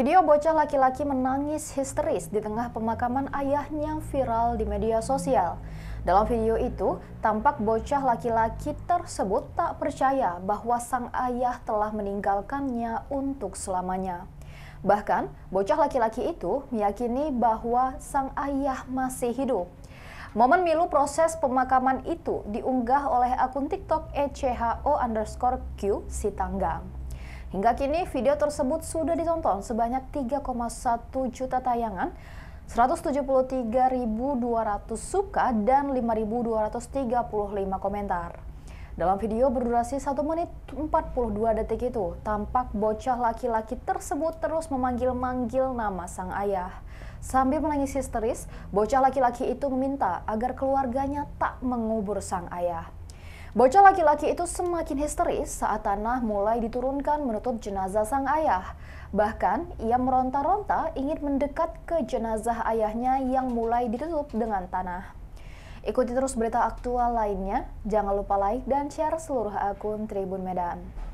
Video bocah laki-laki menangis histeris di tengah pemakaman ayahnya viral di media sosial. Dalam video itu, tampak bocah laki-laki tersebut tak percaya bahwa sang ayah telah meninggalkannya untuk selamanya. Bahkan, bocah laki-laki itu meyakini bahwa sang ayah masih hidup. Momen milu proses pemakaman itu diunggah oleh akun TikTok ECHO underscore Q Sitanggang. Hingga kini video tersebut sudah ditonton sebanyak 3,1 juta tayangan 173.200 suka dan 5.235 komentar. Dalam video berdurasi 1 menit 42 detik itu, tampak bocah laki-laki tersebut terus memanggil-manggil nama sang ayah. Sambil menangis histeris, bocah laki-laki itu meminta agar keluarganya tak mengubur sang ayah. Bocah laki-laki itu semakin histeris saat tanah mulai diturunkan menutup jenazah sang ayah. Bahkan, ia meronta-ronta ingin mendekat ke jenazah ayahnya yang mulai ditutup dengan tanah. Ikuti terus berita aktual lainnya. Jangan lupa like dan share seluruh akun Tribun Medan.